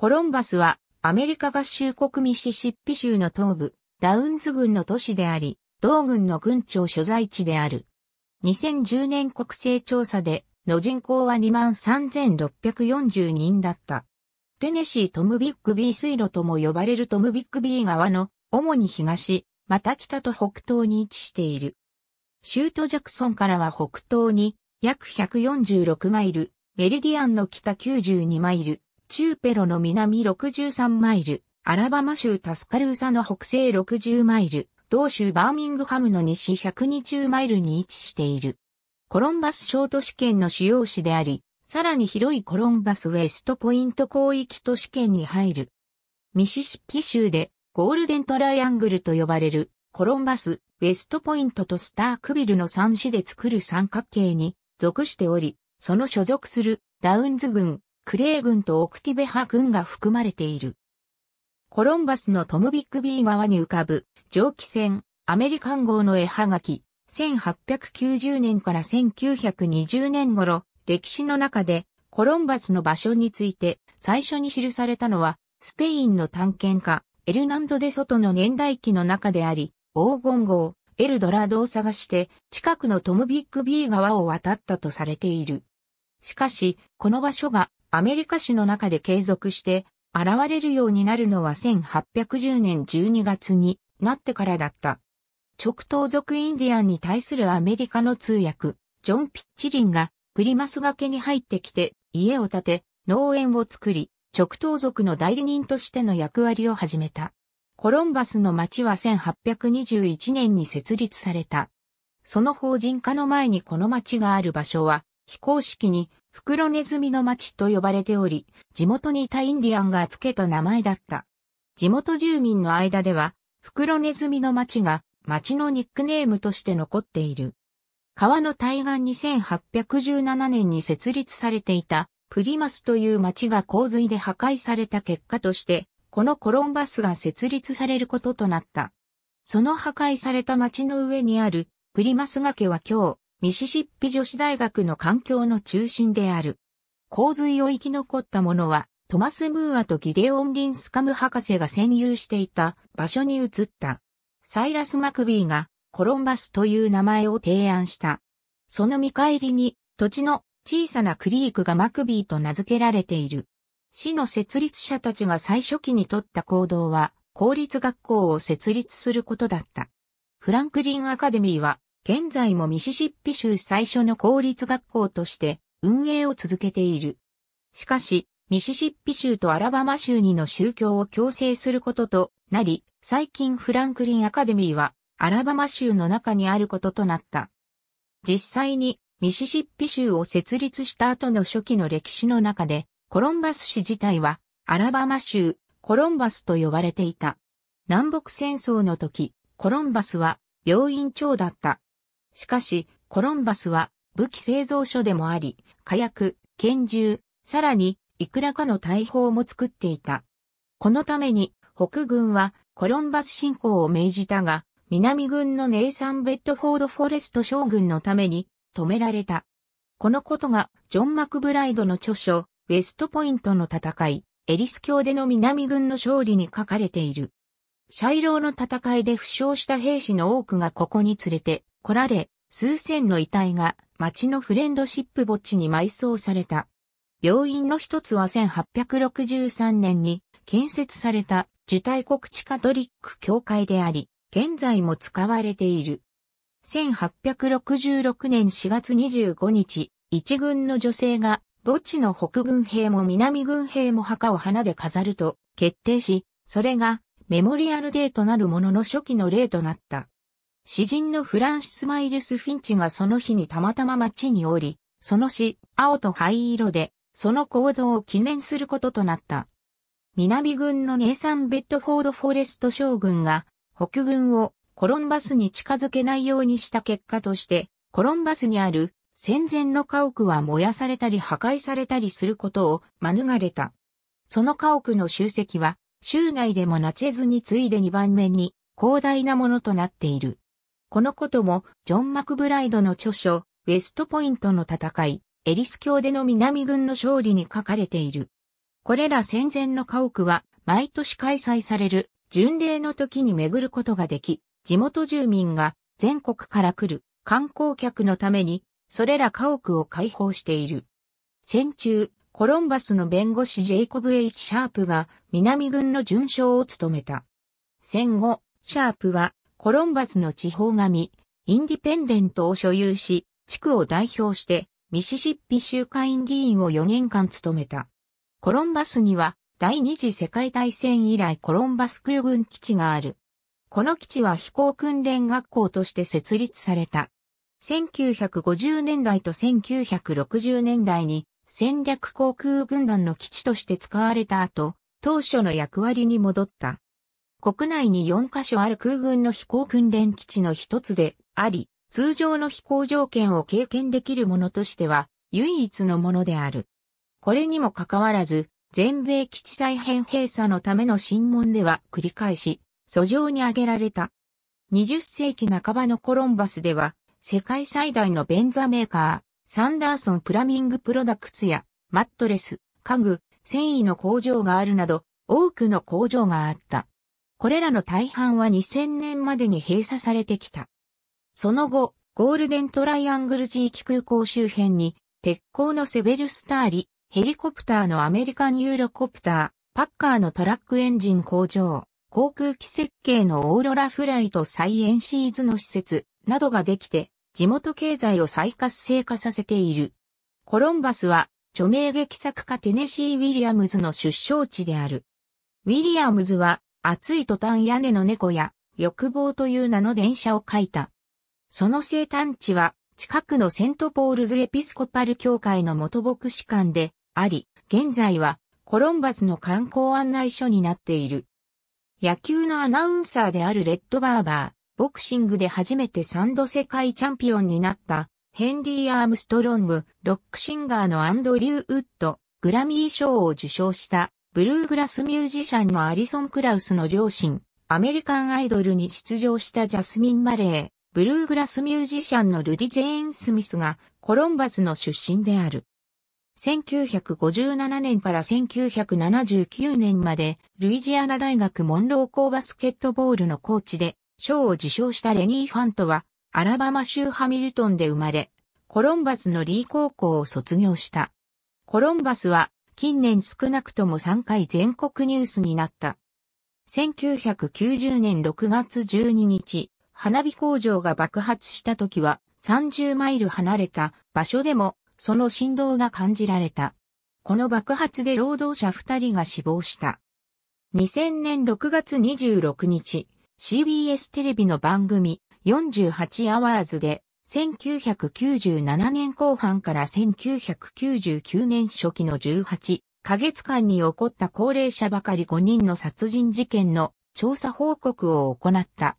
コロンバスはアメリカ合衆国ミシシッピ州の東部、ラウンズ郡の都市であり、同郡の郡庁所在地である。2010年国勢調査での人口は23,640人だった。テネシートムビッグビー水路とも呼ばれるトムビッグビー川の主に東、また北と北東に位置している。シュートジャクソンからは北東に約146マイル、メリディアンの北92マイル、中ペロの南63マイル、アラバマ州タスカルーサの北西60マイル、同州バーミングハムの西120マイルに位置している。コロンバス小都市圏の主要市であり、さらに広いコロンバスウェストポイント広域都市圏に入る。ミシシッピ州でゴールデントライアングルと呼ばれるコロンバス、ウェストポイントとスタークビルの3市で作る三角形に属しており、その所属するラウンズ郡、クレー軍とオクティベハ軍が含まれている。コロンバスのトムビッグビー川に浮かぶ蒸気船アメリカン号の絵はがき1890年から1920年頃歴史の中でコロンバスの場所について最初に記されたのはスペインの探検家エルナンド・デ・ソトの年代記の中であり黄金号エルドラードを探して近くのトムビッグビー川を渡ったとされている。しかし、この場所がアメリカ史の中で継続して現れるようになるのは1810年12月になってからだった。直東族インディアンに対するアメリカの通訳、ジョン・ピッチリンがプリマス掛けに入ってきて家を建て農園を作り、直東族の代理人としての役割を始めた。コロンバスの町は1821年に設立された。その法人化の前にこの町がある場所は、非公式に袋ネズミの町と呼ばれており、地元にいたインディアンが付けた名前だった。地元住民の間では、袋ネズミの町が町のニックネームとして残っている。川の対岸に1817年に設立されていたプリマスという町が洪水で破壊された結果として、このコロンバスが設立されることとなった。その破壊された町の上にあるプリマス崖は今日、ミシシッピ女子大学の環境の中心である。洪水を生き残った者は、トマス・ムーアとギデオン・リンスカム博士が占有していた場所に移った。サイラス・マクビーがコロンバスという名前を提案した。その見返りに土地の小さなクリークがマクビーと名付けられている。市の設立者たちが最初期に取った行動は、公立学校を設立することだった。フランクリン・アカデミーは現在もミシシッピ州最初の公立学校として運営を続けている。しかし、ミシシッピ州とアラバマ州にの宗教を強制することとなり、最近フランクリンアカデミーはアラバマ州の中にあることとなった。実際にミシシッピ州を設立した後の初期の歴史の中で、コロンバス市自体はアラバマ州、コロンバスと呼ばれていた。南北戦争の時、コロンバスは病院長だったしかし、コロンバスは武器製造所でもあり、火薬、拳銃、さらに、いくらかの大砲も作っていた。このために、北軍はコロンバス侵攻を命じたが、南軍のネイサン・ベッドフォード・フォレスト将軍のために止められた。このことが、ジョン・マクブライドの著書、ウェストポイントの戦い、エリス教での南軍の勝利に書かれている。シャイローの戦いで負傷した兵士の多くがここに連れて来られ、数千の遺体が町のフレンドシップ墓地に埋葬された。病院の一つは1863年に建設された受胎国地カトリック教会であり、現在も使われている。1866年4月25日、一軍の女性が墓地の北軍兵も南軍兵も墓を花で飾ると決定し、それがメモリアルデーとなるものの初期の例となった。詩人のフランシス・マイルス・フィンチがその日にたまたま街におり、その詩、青と灰色で、その行動を記念することとなった。南軍のネイサン・ベッドフォード・フォレスト将軍が、北軍をコロンバスに近づけないようにした結果として、コロンバスにある戦前の家屋は燃やされたり破壊されたりすることを免れた。その家屋の集積は、州内でもナチェズに次いで2番目に広大なものとなっている。このことも、ジョン・マクブライドの著書、ウェストポイントの戦い、エリス教での南軍の勝利に書かれている。これら戦前の家屋は、毎年開催される、巡礼の時に巡ることができ、地元住民が全国から来る観光客のために、それら家屋を開放している。戦中、コロンバスの弁護士ジェイコブ・エイチ・シャープが南軍の巡将を務めた。戦後、シャープはコロンバスの地方紙、インディペンデントを所有し、地区を代表して、ミシシッピ州会員議員を4年間務めた。コロンバスには、第二次世界大戦以来コロンバス空軍基地がある。この基地は飛行訓練学校として設立された。1950年代と1960年代に戦略航空軍団の基地として使われた後、当初の役割に戻った。国内に4カ所ある空軍の飛行訓練基地の一つであり、通常の飛行条件を経験できるものとしては唯一のものである。これにもかかわらず、全米基地再編閉鎖のための審問では繰り返し、訴状に挙げられた。20世紀半ばのコロンバスでは、世界最大の便座メーカー、サンダーソンプラミングプロダクツや、マットレス、家具、繊維の工場があるなど、多くの工場があった。これらの大半は2000年までに閉鎖されてきた。その後、ゴールデントライアングル地域空港周辺に、鉄鋼のセベルスターリ、ヘリコプターのアメリカンユーロコプター、パッカーのトラックエンジン工場、航空機設計のオーロラフライト再エンシーズの施設などができて、地元経済を再活性化させている。コロンバスは、著名劇作家テネシー・ウィリアムズの出生地である。ウィリアムズは、熱い途端屋根の猫や欲望という名の電車を書いた。その生誕地は近くのセントポールズエピスコパル教会の元牧師館であり、現在はコロンバスの観光案内所になっている。野球のアナウンサーであるレッドバーバー、ボクシングで初めて3度世界チャンピオンになったヘンリー・アームストロング、ロックシンガーのアンドリュー・ウッド、グラミー賞を受賞したブルーグラスミュージシャンのアリソン・クラウスの両親、アメリカンアイドルに出場したジャスミン・マレー、ブルーグラスミュージシャンのルディ・ジェーン・スミスがコロンバスの出身である。1957年から1979年まで、ルイジアナ大学モンロー校バスケットボールのコーチで、賞を受賞したレニー・ファントは、アラバマ州ハミルトンで生まれ、コロンバスのリー高校を卒業した。コロンバスは近年少なくとも3回全国ニュースになった。1990年6月12日、花火工場が爆発した時は30マイル離れた場所でもその振動が感じられた。この爆発で労働者2人が死亡した。2000年6月26日、CBS テレビの番組48 hours で1997年後半から1999年初期の18ヶ月間に起こった高齢者ばかり5人の殺人事件の調査報告を行った。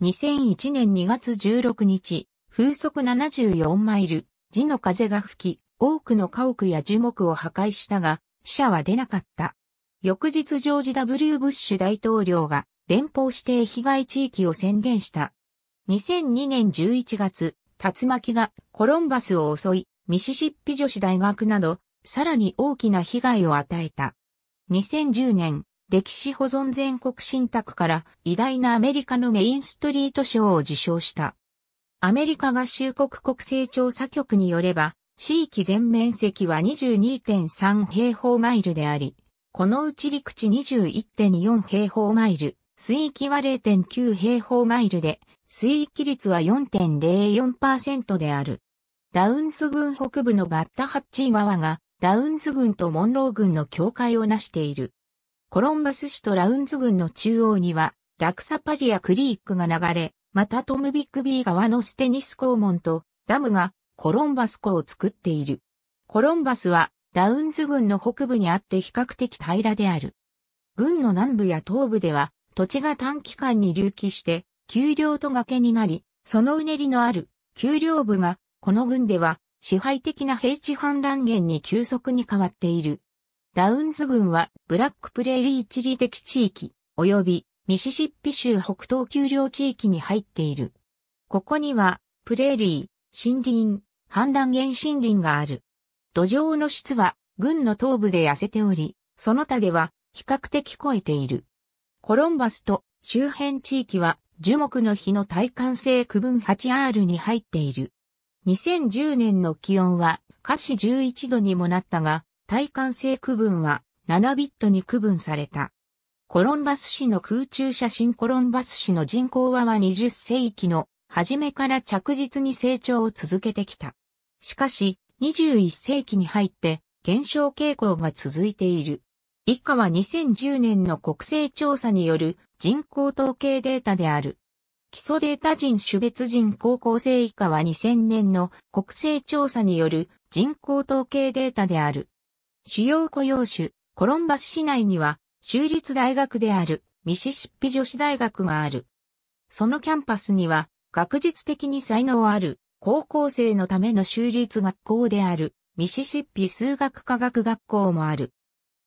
2001年2月16日、風速74マイル、地の風が吹き、多くの家屋や樹木を破壊したが、死者は出なかった。翌日ジョージ W. ブッシュ大統領が連邦指定被害地域を宣言した。2002年11月、竜巻がコロンバスを襲い、ミシシッピ女子大学など、さらに大きな被害を与えた。2010年、歴史保存全国信託から偉大なアメリカのメインストリート賞を受賞した。アメリカ合衆国国勢調査局によれば、地域全面積は22.3平方マイルであり、このうち陸地21.4平方マイル、水域は0.9平方マイルで、水域率は4.04%である。ラウンズ郡北部のバッタハッチー川がラウンズ郡とモンロー郡の境界をなしている。コロンバス市とラウンズ郡の中央にはラクサパリアクリークが流れ、またトムビッグビー川のステニス港門とダムがコロンバス湖を作っている。コロンバスはラウンズ郡の北部にあって比較的平らである。郡の南部や東部では土地が短期間に隆起して丘陵と崖になり、そのうねりのある丘陵部が、この軍では支配的な平地反乱源に急速に変わっている。ラウンズ軍はブラックプレーリー地理的地域、及びミシシッピ州北東丘陵地域に入っている。ここには、プレーリー、森林、反乱源森林がある。土壌の質は、軍の東部で痩せており、その他では比較的超えている。コロンバスと周辺地域は樹木の日の体感性区分 8R に入っている。2010年の気温は華氏11度にもなったが、体感性区分は7ビットに区分された。コロンバス市の空中写真コロンバス市の人口はは20世紀の初めから着実に成長を続けてきた。しかし、21世紀に入って減少傾向が続いている。以下は2010年の国勢調査による人口統計データである。基礎データ人種別人高校生以下は2000年の国勢調査による人口統計データである。主要雇用種、コロンバス市内には州立大学であるミシシッピ女子大学がある。そのキャンパスには学術的に才能ある高校生のための州立学校であるミシシッピ数学科学学校もある。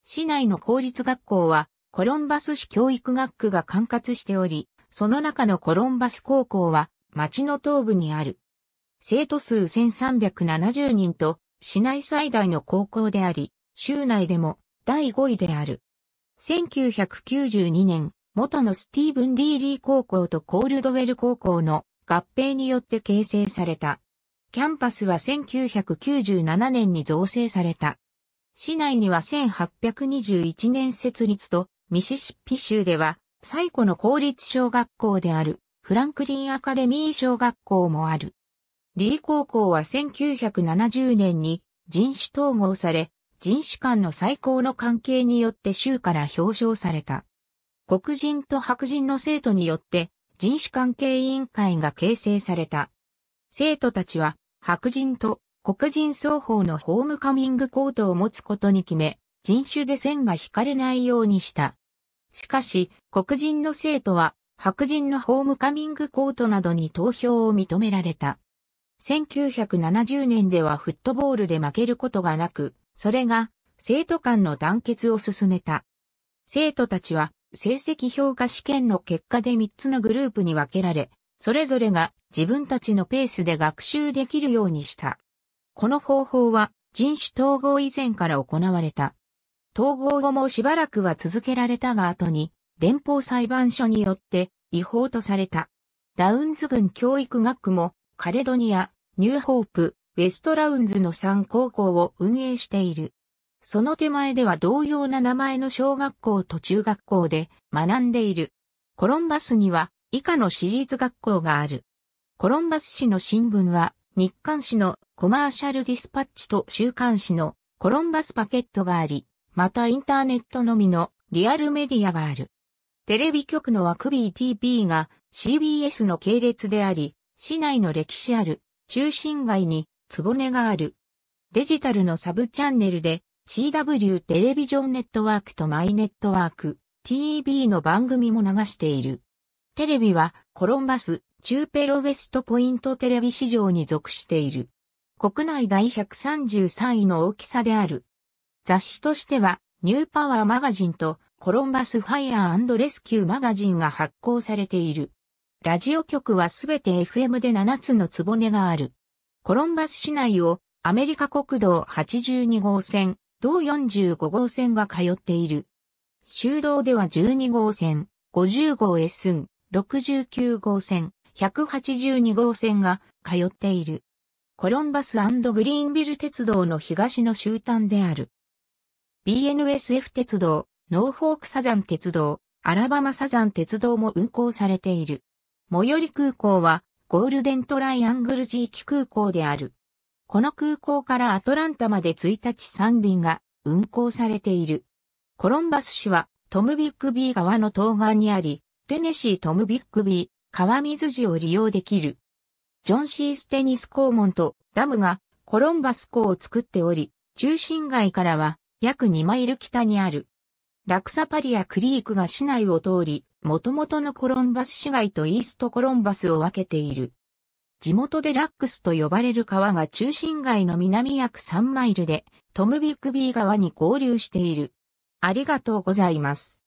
市内の公立学校はコロンバス市教育学区が管轄しており、その中のコロンバス高校は町の東部にある。生徒数1370人と市内最大の高校であり、州内でも第5位である。1992年、元のスティーブン・ディーリー高校とコールドウェル高校の合併によって形成された。キャンパスは1997年に造成された。市内には1821年設立とミシシッピ州では、最古の公立小学校である、フランクリンアカデミー小学校もある。リー高校は1970年に人種統合され、人種間の最高の関係によって州から表彰された。黒人と白人の生徒によって人種関係委員会が形成された。生徒たちは白人と黒人双方のホームカミングコートを持つことに決め、人種で線が引かれないようにした。しかし、黒人の生徒は白人のホームカミングコートなどに投票を認められた。1970年ではフットボールで負けることがなく、それが生徒間の団結を進めた。生徒たちは成績評価試験の結果で3つのグループに分けられ、それぞれが自分たちのペースで学習できるようにした。この方法は人種統合以前から行われた。統合後もしばらくは続けられたが後に、連邦裁判所によって違法とされた。ラウンズ軍教育学区も、カレドニア、ニューホープ、ウェストラウンズの3高校を運営している。その手前では同様な名前の小学校と中学校で学んでいる。コロンバスには以下の私立学校がある。コロンバス市の新聞は日刊市のコマーシャルディスパッチと週刊誌のコロンバスパケットがあり、またインターネットのみのリアルメディアがある。テレビ局の枠 BTV が CBS の系列であり、市内の歴史ある中心街に坪根がある。デジタルのサブチャンネルで CW テレビジョンネットワークとマイネットワーク TV の番組も流している。テレビはコロンバス、中ペロウェストポイントテレビ市場に属している。国内第133位の大きさである。雑誌としては、ニューパワーマガジンとコロンバスファイアーレスキューマガジンが発行されている。ラジオ局はすべて FM で7つのつぼねがある。コロンバス市内をアメリカ国道82号線、同45号線が通っている。修道では12号線、50号 S、69号線、182号線が通っている。コロンバスグリーンビル鉄道の東の終端である。BNSF 鉄道、ノーフォークサザン鉄道、アラバマサザン鉄道も運行されている。最寄り空港はゴールデントライアングル地域空港である。この空港からアトランタまで1日3便が運行されている。コロンバス市はトムビッグビー川の東岸にあり、テネシートムビッグビー川水寺を利用できる。ジョン・シーステニス公門とダムがコロンバス港を作っており、中心街からは約2マイル北にある。ラクサパリアクリークが市内を通り、元々のコロンバス市街とイーストコロンバスを分けている。地元でラックスと呼ばれる川が中心街の南約3マイルで、トムビッグビー川に合流している。ありがとうございます。